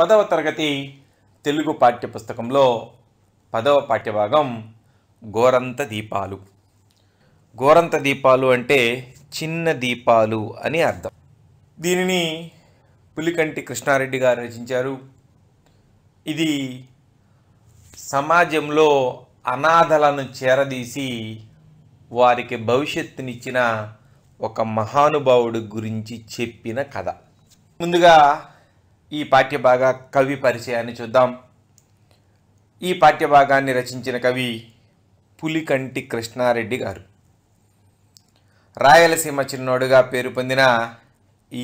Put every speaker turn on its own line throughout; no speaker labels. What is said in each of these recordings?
పదవ తరగతి తెలుగు పాఠ్యపుస్తకంలో పదవ పాఠ్యభాగం గోరంత దీపాలు గోరంత దీపాలు అంటే చిన్న దీపాలు అని అర్థం దీనిని పులికంటి కృష్ణారెడ్డి గారు రచించారు ఇది సమాజంలో అనాథలను చేరదీసి వారికి భవిష్యత్తునిచ్చిన ఒక మహానుభావుడు గురించి చెప్పిన కథ ముందుగా ఈ పాఠ్యభాగ కవి పరిచయాన్ని చూద్దాం ఈ పాఠ్యభాగాన్ని రచించిన కవి పులికంటి కృష్ణారెడ్డి గారు రాయలసీమ చిన్నోడుగా పేరు పొందిన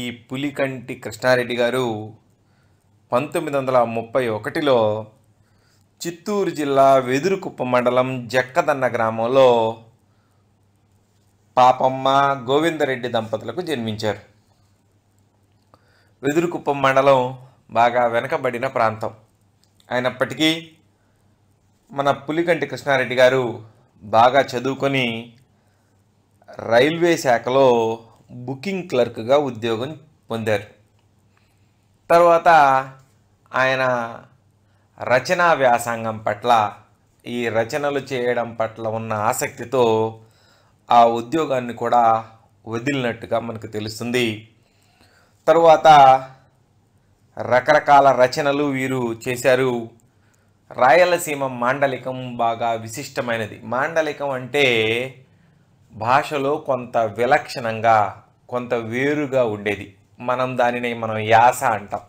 ఈ పులికంటి కృష్ణారెడ్డి గారు పంతొమ్మిది వందల ముప్పై ఒకటిలో చిత్తూరు జిల్లా వెదురుకుప్ప మండలం జక్కదన్న గ్రామంలో పాపమ్మ గోవిందరెడ్డి దంపతులకు జన్మించారు వెదురుకుప్పం మండలం బాగా వెనకబడిన ప్రాంతం అయినప్పటికీ మన పులికంటి కృష్ణారెడ్డి గారు బాగా చదువుకొని రైల్వే శాఖలో బుకింగ్ క్లర్క్గా ఉద్యోగం పొందారు తర్వాత ఆయన రచనా వ్యాసంగం పట్ల ఈ రచనలు చేయడం పట్ల ఉన్న ఆసక్తితో ఆ ఉద్యోగాన్ని కూడా వదిలినట్టుగా మనకు తెలుస్తుంది తరువాత రకరకాల రచనలు వీరు చేశారు రాయలసీమ మాండలికం బాగా విశిష్టమైనది మాండలికం అంటే భాషలో కొంత విలక్షణంగా కొంత వేరుగా ఉండేది మనం దానిని మనం యాస అంటాం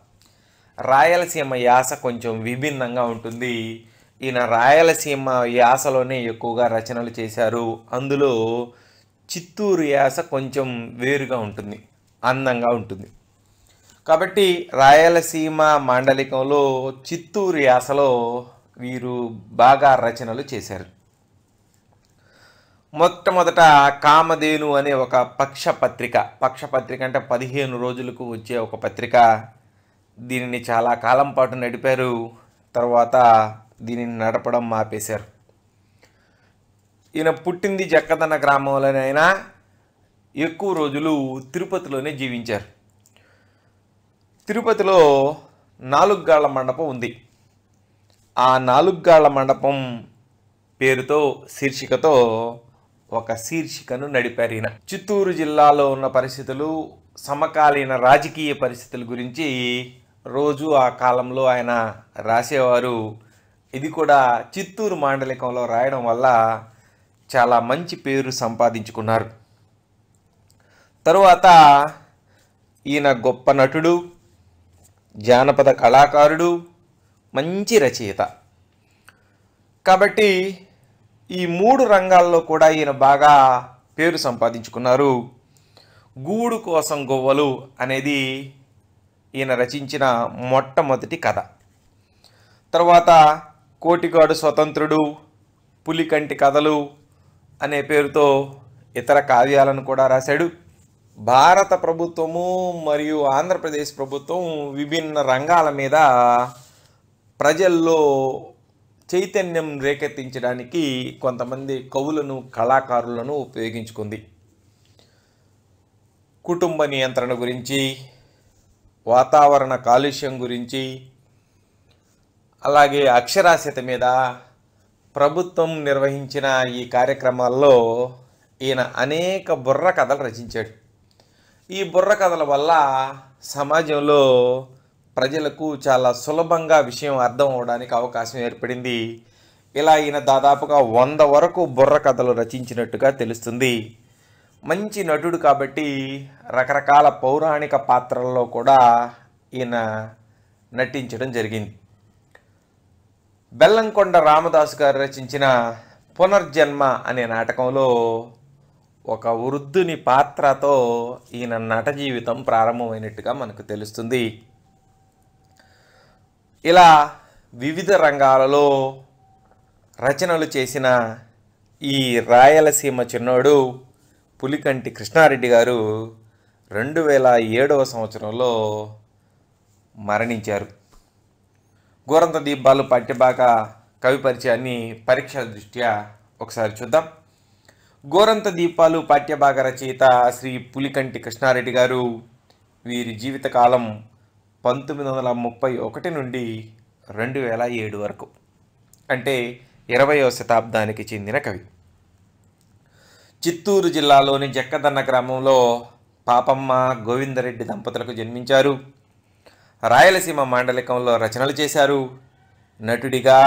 రాయలసీమ యాస కొంచెం విభిన్నంగా ఉంటుంది ఈయన రాయలసీమ యాసలోనే ఎక్కువగా రచనలు చేశారు అందులో చిత్తూరు యాస కొంచెం వేరుగా ఉంటుంది అందంగా ఉంటుంది కాబట్టి రాయలసీమ మాండలికంలో చిత్తూరు యాసలో వీరు బాగా రచనలు చేశారు మొట్టమొదట కామధేను అనే ఒక పక్షపత్రిక పక్షపత్రిక అంటే పదిహేను రోజులకు వచ్చే ఒక పత్రిక దీనిని చాలా కాలం పాటు నడిపారు తర్వాత దీనిని నడపడం మాపేశారు ఈయన పుట్టింది జక్కదన్న గ్రామంలోనే ఎక్కువ రోజులు తిరుపతిలోనే జీవించారు తిరుపతిలో నాలుగు గాళ్ల మండపం ఉంది ఆ నాలుగు గాళ్ల మండపం పేరుతో శీర్షికతో ఒక శీర్షికను నడిపారిన చిత్తూరు జిల్లాలో ఉన్న పరిస్థితులు సమకాలీన రాజకీయ పరిస్థితుల గురించి రోజు ఆ కాలంలో ఆయన రాసేవారు ఇది కూడా చిత్తూరు మాండలికంలో రాయడం వల్ల చాలా మంచి పేరు సంపాదించుకున్నారు తరువాత ఈయన గొప్ప నటుడు జానపద కళాకారుడు మంచి రచయిత కాబట్టి ఈ మూడు రంగాల్లో కూడా ఈయన బాగా పేరు సంపాదించుకున్నారు గూడు కోసం గొవ్వలు అనేది ఈయన రచించిన మొట్టమొదటి కథ తర్వాత కోటిగాడు స్వతంత్రుడు పులికంటి కథలు అనే పేరుతో ఇతర కావ్యాలను కూడా రాశాడు భారత ప్రభుత్వము మరియు ఆంధ్రప్రదేశ్ ప్రభుత్వం విభిన్న రంగాల మీద ప్రజల్లో చైతన్యం రేకెత్తించడానికి కొంతమంది కవులను కళాకారులను ఉపయోగించుకుంది కుటుంబ నియంత్రణ గురించి వాతావరణ కాలుష్యం గురించి అలాగే అక్షరాస్యత మీద ప్రభుత్వం నిర్వహించిన ఈ కార్యక్రమాల్లో ఈయన అనేక బుర్ర కథలు రచించాడు ఈ బుర్ర కథల వల్ల సమాజంలో ప్రజలకు చాలా సులభంగా విషయం అర్థం అవడానికి అవకాశం ఏర్పడింది ఇలా ఈయన దాదాపుగా వంద వరకు బుర్ర కథలు రచించినట్టుగా తెలుస్తుంది మంచి నటుడు కాబట్టి రకరకాల పౌరాణిక పాత్రల్లో కూడా ఈయన నటించడం జరిగింది బెల్లంకొండ రామదాసు గారు రచించిన పునర్జన్మ అనే నాటకంలో ఒక వృద్ధుని పాత్రతో ఈయన నట జీవితం ప్రారంభమైనట్టుగా మనకు తెలుస్తుంది ఇలా వివిధ రంగాలలో రచనలు చేసిన ఈ రాయలసీమ చిన్నోడు పులికంటి కృష్ణారెడ్డి గారు రెండు వేల ఏడవ సంవత్సరంలో మరణించారు గోరంత దీపాలు పట్టిబాక కవి పరిచయాన్ని పరీక్షల దృష్ట్యా ఒకసారి చూద్దాం గోరంత దీపాలు పాఠ్యభాగ రచయిత శ్రీ పులికంటి కృష్ణారెడ్డి గారు వీరి జీవితకాలం పంతొమ్మిది వందల ముప్పై ఒకటి నుండి రెండు వేల ఏడు వరకు అంటే ఇరవయో శతాబ్దానికి చెందిన కవి చిత్తూరు జిల్లాలోని జక్కదన్న గ్రామంలో పాపమ్మ గోవిందరెడ్డి దంపతులకు జన్మించారు రాయలసీమ మాండలికంలో రచనలు చేశారు నటుడిగా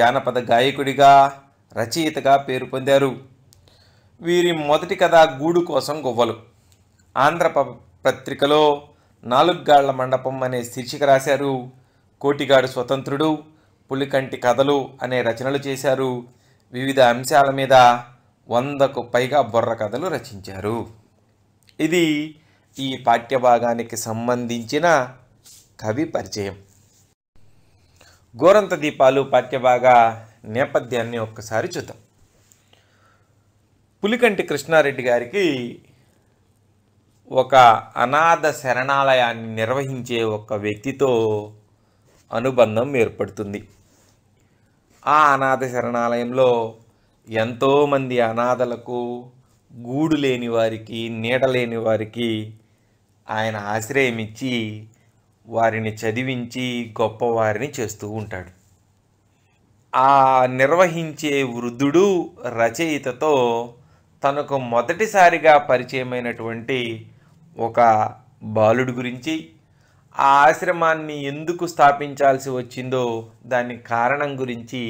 జానపద గాయకుడిగా రచయితగా పేరు పొందారు వీరి మొదటి కథ గూడు కోసం గువ్వలు ఆంధ్ర పత్రికలో నాలుగుగాళ్ల మండపం అనే శీర్షిక రాశారు కోటిగాడు స్వతంత్రుడు పులికంటి కథలు అనే రచనలు చేశారు వివిధ అంశాల మీద వందకు పైగా బుర్ర కథలు రచించారు ఇది ఈ పాఠ్యభాగానికి సంబంధించిన కవి పరిచయం గోరంత దీపాలు పాఠ్యభాగ నేపథ్యాన్ని ఒక్కసారి చూద్దాం పులికంటి కృష్ణారెడ్డి గారికి ఒక అనాథ శరణాలయాన్ని నిర్వహించే ఒక వ్యక్తితో అనుబంధం ఏర్పడుతుంది ఆ అనాథ శరణాలయంలో ఎంతోమంది అనాథలకు గూడు లేని వారికి నీడ లేని వారికి ఆయన ఆశ్రయం ఇచ్చి వారిని చదివించి గొప్పవారిని చేస్తూ ఉంటాడు ఆ నిర్వహించే వృద్ధుడు రచయితతో తనకు మొదటిసారిగా పరిచయమైనటువంటి ఒక బాలుడి గురించి ఆ ఆశ్రమాన్ని ఎందుకు స్థాపించాల్సి వచ్చిందో దాని కారణం గురించి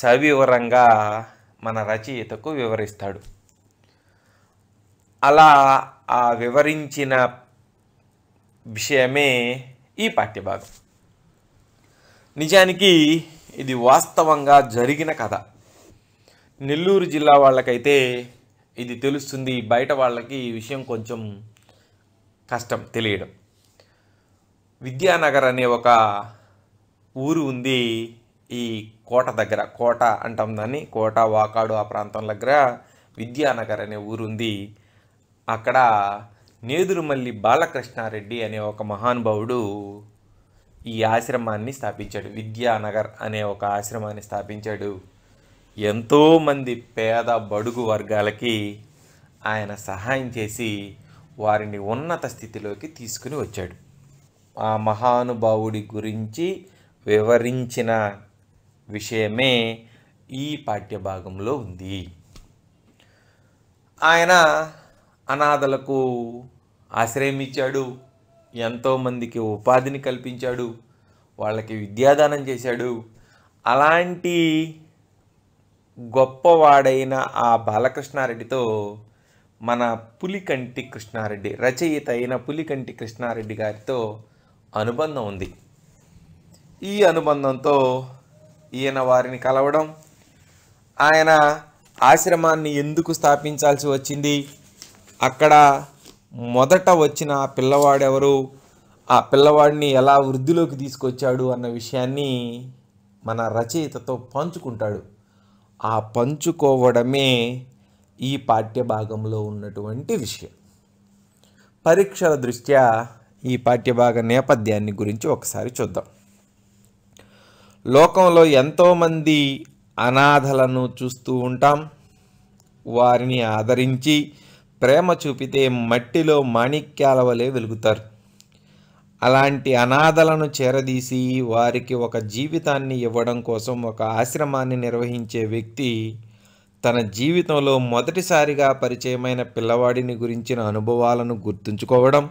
సవివరంగా మన రచయితకు వివరిస్తాడు అలా ఆ వివరించిన విషయమే ఈ పాఠ్యభాగం నిజానికి ఇది వాస్తవంగా జరిగిన కథ నెల్లూరు జిల్లా వాళ్ళకైతే ఇది తెలుస్తుంది బయట వాళ్ళకి ఈ విషయం కొంచెం కష్టం తెలియడం విద్యానగర్ అనే ఒక ఊరు ఉంది ఈ కోట దగ్గర కోట అంటాం దాన్ని కోట వాకాడు ఆ ప్రాంతం దగ్గర విద్యానగర్ అనే ఊరుంది అక్కడ నేదురుమల్లి బాలకృష్ణారెడ్డి అనే ఒక మహానుభావుడు ఈ ఆశ్రమాన్ని స్థాపించాడు విద్యానగర్ అనే ఒక ఆశ్రమాన్ని స్థాపించాడు ఎంతోమంది పేద బడుగు వర్గాలకి ఆయన సహాయం చేసి వారిని ఉన్నత స్థితిలోకి తీసుకుని వచ్చాడు ఆ మహానుభావుడి గురించి వివరించిన విషయమే ఈ పాఠ్యభాగంలో ఉంది ఆయన అనాథలకు ఆశ్రయం ఇచ్చాడు ఎంతోమందికి ఉపాధిని కల్పించాడు వాళ్ళకి విద్యాదానం చేశాడు అలాంటి గొప్పవాడైన ఆ బాలకృష్ణారెడ్డితో మన పులికంటి కృష్ణారెడ్డి రచయిత అయిన పులికంటి కృష్ణారెడ్డి గారితో అనుబంధం ఉంది ఈ అనుబంధంతో ఈయన వారిని కలవడం ఆయన ఆశ్రమాన్ని ఎందుకు స్థాపించాల్సి వచ్చింది అక్కడ మొదట వచ్చిన ఆ పిల్లవాడెవరు ఆ పిల్లవాడిని ఎలా వృద్ధిలోకి తీసుకొచ్చాడు అన్న విషయాన్ని మన రచయితతో పంచుకుంటాడు ఆ పంచుకోవడమే ఈ పాఠ్యభాగంలో ఉన్నటువంటి విషయం పరీక్షల దృష్ట్యా ఈ పాఠ్యభాగ నేపథ్యాన్ని గురించి ఒకసారి చూద్దాం లోకంలో ఎంతోమంది అనాథలను చూస్తూ ఉంటాం వారిని ఆదరించి ప్రేమ చూపితే మట్టిలో మాణిక్యాల వలె వెలుగుతారు అలాంటి అనాథలను చేరదీసి వారికి ఒక జీవితాన్ని ఇవ్వడం కోసం ఒక ఆశ్రమాన్ని నిర్వహించే వ్యక్తి తన జీవితంలో మొదటిసారిగా పరిచయమైన పిల్లవాడిని గురించిన అనుభవాలను గుర్తుంచుకోవడం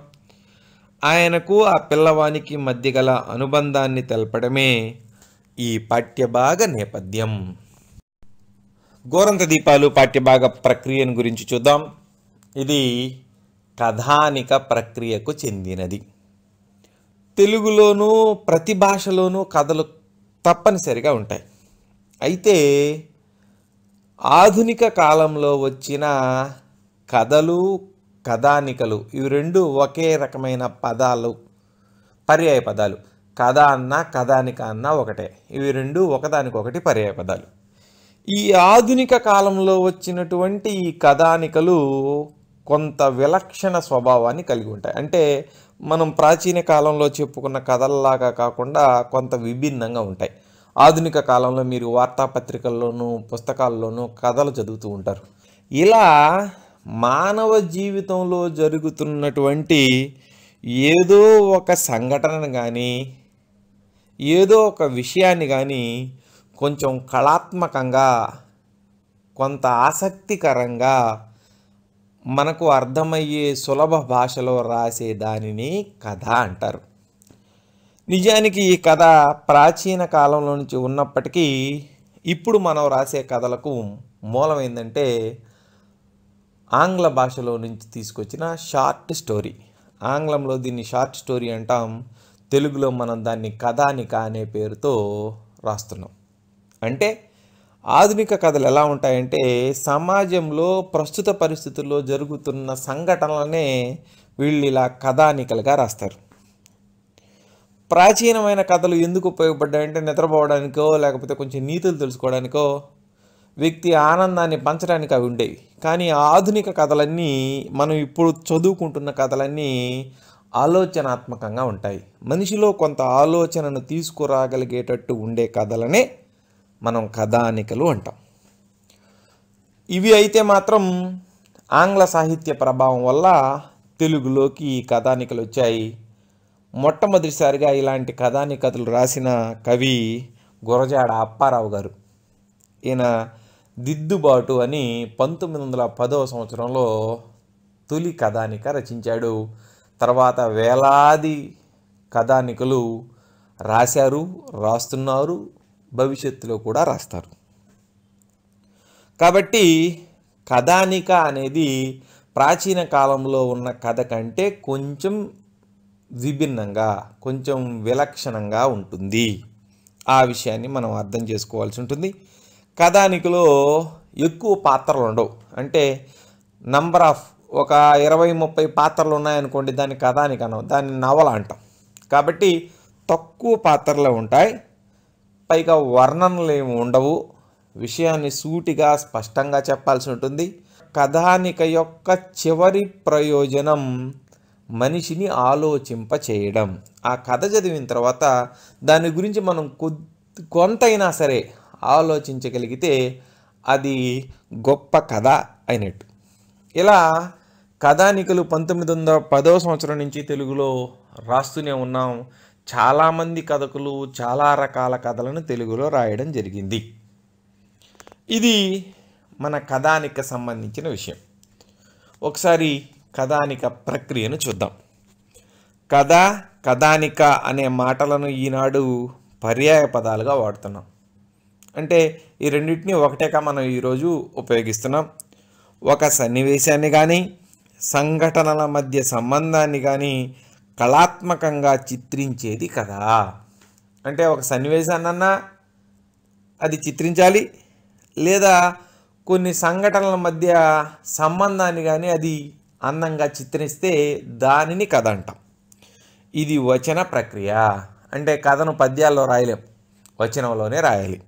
ఆయనకు ఆ పిల్లవానికి మధ్య గల అనుబంధాన్ని తెలపడమే ఈ పాఠ్యభాగ నేపథ్యం గోరంత దీపాలు పాఠ్యభాగ ప్రక్రియను గురించి చూద్దాం ఇది కథానిక ప్రక్రియకు చెందినది తెలుగులోనూ ప్రతి భాషలోనూ కథలు తప్పనిసరిగా ఉంటాయి అయితే ఆధునిక కాలంలో వచ్చిన కథలు కథానికలు ఇవి రెండు ఒకే రకమైన పదాలు పర్యాయ పదాలు కథ అన్న కథానిక అన్న ఒకటే ఇవి రెండు ఒకదానికొకటి పర్యాయ పదాలు ఈ ఆధునిక కాలంలో వచ్చినటువంటి ఈ కథానికలు కొంత విలక్షణ స్వభావాన్ని కలిగి ఉంటాయి అంటే మనం ప్రాచీన కాలంలో చెప్పుకున్న కథలలాగా కాకుండా కొంత విభిన్నంగా ఉంటాయి ఆధునిక కాలంలో మీరు వార్తాపత్రికల్లోనూ పుస్తకాల్లోనూ కథలు చదువుతూ ఉంటారు ఇలా మానవ జీవితంలో జరుగుతున్నటువంటి ఏదో ఒక సంఘటనను కానీ ఏదో ఒక విషయాన్ని కానీ కొంచెం కళాత్మకంగా కొంత ఆసక్తికరంగా మనకు అర్థమయ్యే సులభ భాషలో రాసే దానిని కథ అంటారు నిజానికి ఈ కథ ప్రాచీన కాలంలో నుంచి ఉన్నప్పటికీ ఇప్పుడు మనం రాసే కథలకు మూలం ఏంటంటే ఆంగ్ల భాషలో నుంచి తీసుకొచ్చిన షార్ట్ స్టోరీ ఆంగ్లంలో దీన్ని షార్ట్ స్టోరీ అంటాం తెలుగులో మనం దాన్ని కథానిక అనే పేరుతో రాస్తున్నాం అంటే ఆధునిక కథలు ఎలా ఉంటాయంటే సమాజంలో ప్రస్తుత పరిస్థితుల్లో జరుగుతున్న సంఘటనలనే వీళ్ళు ఇలా కథానికలుగా రాస్తారు ప్రాచీనమైన కథలు ఎందుకు ఉపయోగపడ్డాయంటే నిద్రపోవడానికో లేకపోతే కొంచెం నీతులు తెలుసుకోవడానికో వ్యక్తి ఆనందాన్ని పంచడానికి అవి ఉండేవి కానీ ఆధునిక కథలన్నీ మనం ఇప్పుడు చదువుకుంటున్న కథలన్నీ ఆలోచనాత్మకంగా ఉంటాయి మనిషిలో కొంత ఆలోచనను తీసుకురాగలిగేటట్టు ఉండే కథలనే మనం కథానికలు అంటాం ఇవి అయితే మాత్రం ఆంగ్ల సాహిత్య ప్రభావం వల్ల తెలుగులోకి ఈ కథానికలు వచ్చాయి మొట్టమొదటిసారిగా ఇలాంటి కథానికతలు రాసిన కవి గురజాడ అప్పారావు గారు ఈయన దిద్దుబాటు అని పంతొమ్మిది వందల పదవ సంవత్సరంలో తొలి కథానిక రచించాడు తర్వాత వేలాది కథానికలు రాశారు రాస్తున్నారు భవిష్యత్తులో కూడా రాస్తారు కాబట్టి కథానిక అనేది ప్రాచీన కాలంలో ఉన్న కథ కంటే కొంచెం విభిన్నంగా కొంచెం విలక్షణంగా ఉంటుంది ఆ విషయాన్ని మనం అర్థం చేసుకోవాల్సి ఉంటుంది కథానికలో ఎక్కువ పాత్రలు ఉండవు అంటే నంబర్ ఆఫ్ ఒక ఇరవై ముప్పై పాత్రలు ఉన్నాయనుకోండి దాన్ని కథానికి అనవు దాన్ని నవల అంటాం కాబట్టి తక్కువ పాత్రలు ఉంటాయి పైగా వర్ణనలు ఏమి ఉండవు విషయాన్ని సూటిగా స్పష్టంగా చెప్పాల్సి ఉంటుంది కథానిక యొక్క చివరి ప్రయోజనం మనిషిని ఆలోచింప చేయడం ఆ కథ చదివిన తర్వాత దాని గురించి మనం కొద్ది కొంతైనా సరే ఆలోచించగలిగితే అది గొప్ప కథ అయినట్టు ఇలా కథానికలు పంతొమ్మిది వందల పదో సంవత్సరం నుంచి తెలుగులో రాస్తూనే ఉన్నాం చాలామంది కథకులు చాలా రకాల కథలను తెలుగులో రాయడం జరిగింది ఇది మన కథానిక సంబంధించిన విషయం ఒకసారి కథానిక ప్రక్రియను చూద్దాం కథ కథానిక అనే మాటలను ఈనాడు పర్యాయ పదాలుగా వాడుతున్నాం అంటే ఈ రెండింటిని ఒకటేగా మనం ఈరోజు ఉపయోగిస్తున్నాం ఒక సన్నివేశాన్ని కానీ సంఘటనల మధ్య సంబంధాన్ని కానీ కళాత్మకంగా చిత్రించేది కదా అంటే ఒక సన్నివేశాన్నన్నా అది చిత్రించాలి లేదా కొన్ని సంఘటనల మధ్య సంబంధాన్ని కానీ అది అందంగా చిత్రిస్తే దానిని కథ అంటాం ఇది వచన ప్రక్రియ అంటే కథను పద్యాల్లో రాయలేం వచనంలోనే రాయాలి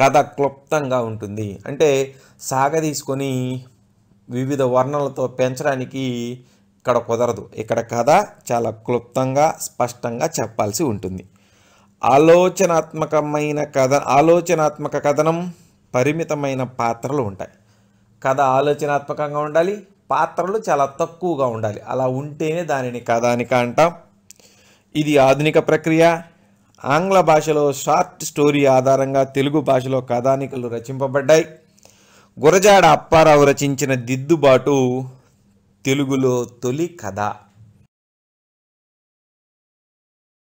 కథ క్లుప్తంగా ఉంటుంది అంటే సాగదీసుకొని వివిధ వర్ణలతో పెంచడానికి ఇక్కడ కుదరదు ఇక్కడ కథ చాలా క్లుప్తంగా స్పష్టంగా చెప్పాల్సి ఉంటుంది ఆలోచనాత్మకమైన కథ ఆలోచనాత్మక కథనం పరిమితమైన పాత్రలు ఉంటాయి కథ ఆలోచనాత్మకంగా ఉండాలి పాత్రలు చాలా తక్కువగా ఉండాలి అలా ఉంటేనే దానిని కథానిక అంటాం ఇది ఆధునిక ప్రక్రియ ఆంగ్ల భాషలో షార్ట్ స్టోరీ ఆధారంగా తెలుగు భాషలో కథానికలు రచింపబడ్డాయి గురజాడ అప్పారావు రచించిన దిద్దుబాటు తెలుగులో తొలి కథ